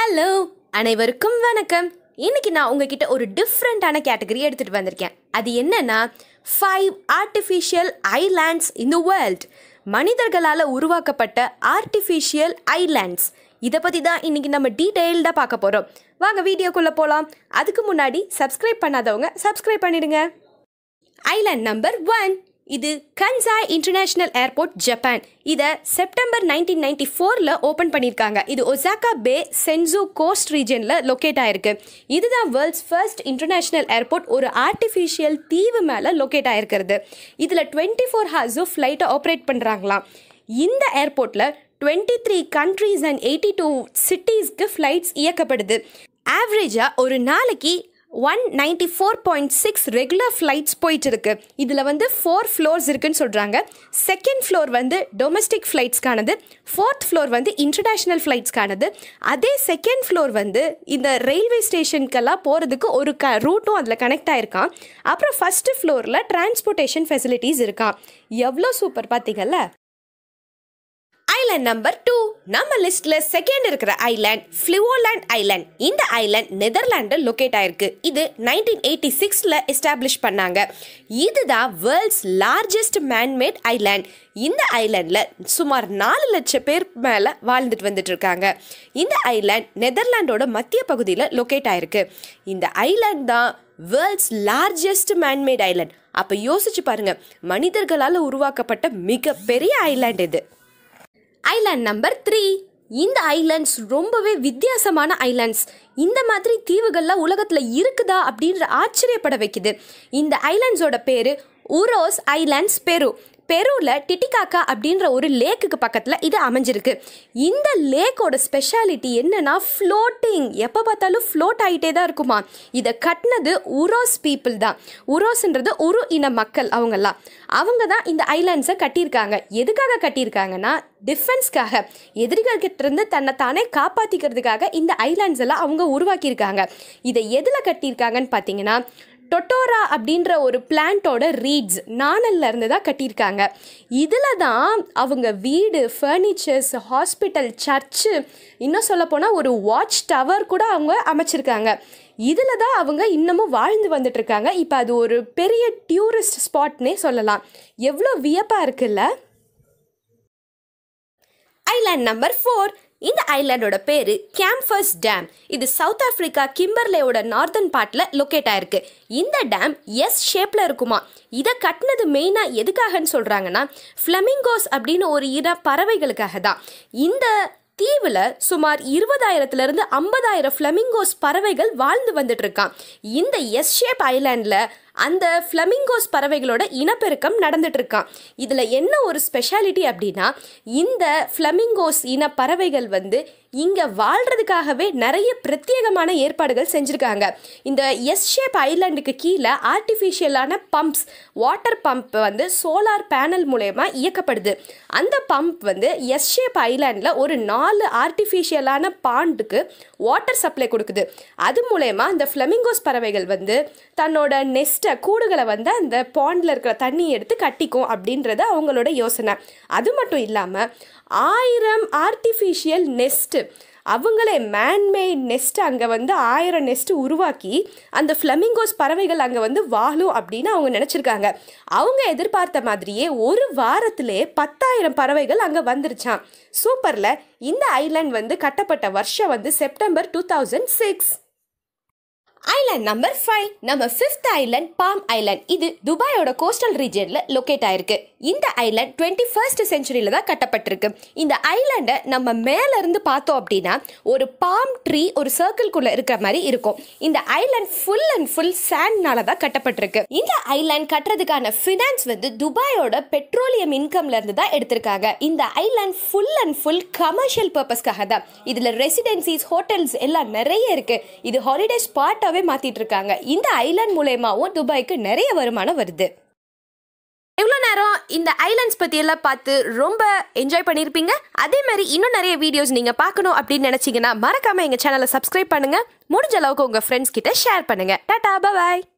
hello அனைவருக்கும் வணக்கம் இன்னைக்கு நான் உங்ககிட்ட ஒரு டிஃப்ரெண்ட்டான கேட்டகரி எடுத்துகிட்டு வந்திருக்கேன் அது என்னன்னா five artificial islands in the world மனிதர்களால் உருவாக்கப்பட்ட ஆர்டிஃபிஷியல் ஐலாண்ட்ஸ் இதை பற்றி தான் இன்றைக்கி நம்ம டீட்டெயில்டாக பார்க்க போகிறோம் வாங்க வீடியோக்குள்ளே போகலாம் அதுக்கு முன்னாடி சப்ஸ்கிரைப் பண்ணாதவங்க சப்ஸ்கிரைப் பண்ணிடுங்க ஐலாண்ட் நம்பர் ஒன் இது கன்சாய் இன்டர்நேஷனல் ஏர்போர்ட் ஜப்பான் இதை செப்டம்பர் நைன்டீன் நைன்டி ஃபோரில் ஓப்பன் பண்ணியிருக்காங்க இது ஒசாக்கா பே சென்சு கோஸ்ட் ரீஜனில் லொக்கேட் ஆயிருக்கு இதுதான் வேர்ல்ட்ஸ் ஃபர்ஸ்ட் இன்டர்நேஷனல் ஏர்போர்ட் ஒரு ஆர்டிஃபிஷியல் தீவு மேலே லொக்கேட் ஆயிருக்கிறது இதில் டுவெண்ட்டி ஃபோர் ஹார்ஸும் ஃப்ளைட்டை ஆப்ரேட் பண்ணுறாங்களாம் இந்த ஏர்போர்ட்டில் twenty three countries and eighty two சிட்டிஸ்க்கு ஃப்ளைட்ஸ் இயக்கப்படுது ஆவரேஜாக ஒரு நாளைக்கு one ninety four point six regular flights போயிட்டு இருக்கு இதில் வந்து ஃபோர் ஃப்ளோர்ஸ் இருக்குன்னு சொல்கிறாங்க செகண்ட் ஃப்ளோர் வந்து டொமஸ்டிக் ஃப்ளைட்ஸ்க்கானது ஃபோர்த் ஃப்ளோர் வந்து இன்டர்நேஷ்னல் ஃப்ளைட்ஸ்க்கானது அதே செகண்ட் ஃப்ளோர் வந்து இந்த ரயில்வே ஸ்டேஷனுக்கெல்லாம் போகிறதுக்கு ஒரு க ரூட்டும் அதில் கனெக்ட் ஆகிருக்கான் அப்புறம் ஃபஸ்ட்டு ஃப்ளோரில் டிரான்ஸ்போர்ட்டேஷன் ஃபெசிலிட்டிஸ் இருக்கான் எவ்வளோ சூப்பர் பார்த்தீங்கல்ல ஐலண்ட் நம்பர் டூ நம்ம லிஸ்ட்ல செகண்ட் இருக்கிற ஐலாண்ட் ஃபிளிவோலாண்ட் ஐலாண்ட் இந்த ஐலாண்ட் நெதர்லாண்டு லொக்கேட் ஆயிருக்கு இது நைன்டீன் எயிட்டி சிக்ஸில் எஸ்டாப்ளிஷ் பண்ணாங்க இதுதான் வேர்ல்ட்ஸ் லார்ஜஸ்ட் மேன்மேட் ஐலாண்ட் இந்த ஐலாண்டில் சுமார் நாலு லட்சம் பேர் மேலே வாழ்ந்துட்டு வந்துட்டு இருக்காங்க இந்த ஐலாண்ட் நெதர்லாண்டோட மத்திய பகுதியில் லொக்கேட் ஆயிருக்கு இந்த ஐலாண்ட் தான் வேர்ல்ட்ஸ் லார்ஜஸ்ட் மேன்மேட் ஐலாண்ட் அப்போ யோசிச்சு பாருங்க மனிதர்களால் உருவாக்கப்பட்ட மிகப்பெரிய ஐலாண்ட் இது ஐலாண்ட் நம்பர் த்ரீ இந்த ஐலாண்ட்ஸ் ரொம்பவே வித்தியாசமான ஐலாண்ட்ஸ் இந்த மாதிரி தீவுகள்லாம் உலகத்தில் இருக்குதா அப்படின்ற ஆச்சரியப்பட வைக்குது இந்த ஐலாண்ட்ஸோட பேர் உரோஸ் ஐலாண்ட்ஸ் பெரு பெருவில் டிட்டிகாக்கா அப்படின்ற ஒரு லேக்குக்கு பக்கத்தில் இது அமைஞ்சிருக்கு இந்த லேக்கோட ஸ்பெஷாலிட்டி என்னென்னா ஃப்ளோட்டிங் எப்போ பார்த்தாலும் ஃப்ளோட் ஆகிட்டே தான் இருக்குமா இதை கட்டினது உரோஸ் பீப்புள் தான் உரோஸ்ன்றது உரு இன மக்கள் அவங்கெல்லாம் அவங்க தான் இந்த ஐலாண்ட்ஸை கட்டியிருக்காங்க எதுக்காக கட்டியிருக்காங்கன்னா டிஃபென்ஸ்க்காக எதிரிகள்கிட்டருந்து தன்னை தானே காப்பாற்றிக்கிறதுக்காக இந்த ஐலாண்ட்ஸ் எல்லாம் அவங்க உருவாக்கியிருக்காங்க இதை எதில் கட்டியிருக்காங்கன்னு பார்த்தீங்கன்னா டொட்டோரா அப்படின்ற ஒரு பிளான்ட்டோட ரீட்ஸ் நானல்ல இருந்து தான் கட்டியிருக்காங்க இதில் தான் அவங்க வீடு ஃபர்னிச்சர்ஸ் ஹாஸ்பிட்டல் சர்ச்சு இன்னும் சொல்லப்போனால் ஒரு வாட்ச் டவர் கூட அவங்க அமைச்சிருக்காங்க இதில் தான் அவங்க இன்னமும் வாழ்ந்து வந்துட்டுருக்காங்க இப்போ அது ஒரு பெரிய டூரிஸ்ட் ஸ்பாட்னே சொல்லலாம் எவ்வளோ வியப்பாக இருக்குல்ல ஐலாண்ட் நம்பர் ஃபோர் இந்த ஐலாண்டோட பேரு கேம்ஃபர்ஸ் டேம் இது சவுத் ஆப்பிரிக்கா கிம்பர்லேயோட நார்த்தன் பார்ட்டில் லொக்கேட் ஆயிருக்கு இந்த டேம் எஸ் ஷேப்பில் இருக்குமா இதை கட்டினது மெயினாக எதுக்காகன்னு சொல்கிறாங்கன்னா ஃப்ளமிங்கோஸ் அப்படின்னு ஒரு இன பறவைகளுக்காக தான் இந்த தீவில் சுமார் இருபதாயிரத்துலேருந்து ஐம்பதாயிரம் ஃப்ளமிங்கோஸ் பறவைகள் வாழ்ந்து வந்துட்டு இருக்கான் இந்த எஸ் ஷேப் ஐலாண்டில் அந்த ஃப்ளமிங்கோஸ் பறவைகளோட இனப்பெருக்கம் நடந்துட்டுருக்கான் இதில் என்ன ஒரு ஸ்பெஷாலிட்டி அப்படின்னா இந்த ஃப்ளமிங்கோஸ் இன பறவைகள் வந்து இங்கே வாழ்கிறதுக்காகவே நிறைய பிரத்யேகமான ஏற்பாடுகள் செஞ்சுருக்காங்க இந்த எஸ் ஷேப் ஐலாண்டுக்கு கீழே ஆர்டிஃபிஷியலான பம்ப்ஸ் வாட்டர் பம்ப் வந்து சோலார் பேனல் மூலயமா இயக்கப்படுது அந்த பம்ப் வந்து எஸ் ஷேப் ஐலாண்டில் ஒரு நாலு ஆர்டிஃபிஷியலான பாண்டுக்கு வாட்டர் சப்ளை கொடுக்குது அது மூலயமா இந்த ஃப்ளமிங்கோஸ் பறவைகள் வந்து தன்னோட நெஸ் எக்ஸ்ட்ரா கூடுகளை வந்து அந்த பாண்டில் இருக்கிற தண்ணியை எடுத்து கட்டிக்கும் அப்படின்றது அவங்களோட யோசனை அது மட்டும் இல்லாமல் ஆயிரம் ஆர்டிஃபிஷியல் நெஸ்ட்டு அவங்களே மேன்மேட் நெஸ்ட் அங்கே வந்து ஆயிரம் நெஸ்ட் உருவாக்கி அந்த ஃப்ளமிங்கோஸ் பறவைகள் அங்கே வந்து வாழும் அப்படின்னு அவங்க நினச்சிருக்காங்க அவங்க எதிர்பார்த்த மாதிரியே ஒரு வாரத்திலே பத்தாயிரம் பறவைகள் அங்கே வந்துருச்சான் சூப்பரில் இந்த ஐலாண்ட் வந்து கட்டப்பட்ட வருஷம் வந்து September two thousand six island number five நம்ம ஃபிஃப்த் ஐலாண்ட் பாம் ஐலாண்ட் இது துபாயோட கோஸ்டல் ரீஜனில் லொக்கேட் ஆயிருக்கு இந்த ஐலண்ட் டுவெண்ட்டி ஃபர்ஸ்ட் செஞ்சுரியில் தான் கட்டப்பட்டிருக்கு இந்த ஐலாண்டை நம்ம மேலேருந்து பார்த்தோம் அப்படின்னா ஒரு பாம் ட்ரீ ஒரு சர்க்கிள்குள்ளே இருக்கிற மாதிரி இருக்கும் இந்த ஐலாண்ட் ஃபுல் அண்ட் ஃபுல் சேண்ட்னால தான் கட்டப்பட்டிருக்கு இந்த ஐலாண்ட் கட்டுறதுக்கான ஃபினான்ஸ் வந்து துபாயோட பெட்ரோலியம் இன்கம்லேருந்து தான் எடுத்திருக்காங்க இந்த island full and full commercial பர்பஸ்க்காக தான் இதில் ரெசிடென்சிஸ் ஹோட்டல்ஸ் எல்லாம் நிறைய இருக்குது இது ஹாலிடே ஸ்பாட்டாகவே மாற்றிட்டு இருக்காங்க இந்த ஐலாண்ட் மூலயமாவும் துபாய்க்கு நிறைய வருமானம் வருது எவ்வளோ நேரம் இந்த ஐலண்ட்ஸ் பற்றியெல்லாம் பார்த்து ரொம்ப என்ஜாய் பண்ணியிருப்பீங்க அதே மாதிரி இன்னும் நிறைய வீடியோஸ் நீங்கள் பார்க்கணும் அப்படின்னு நினச்சிங்கன்னா மறக்காமல் எங்கள் சேனலை சப்ஸ்கிரைப் பண்ணுங்கள் முடிஞ்ச அளவுக்கு உங்கள் ஃப்ரெண்ட்ஸ் கிட்ட ஷேர் பண்ணுங்கள் டாட்டா பாய்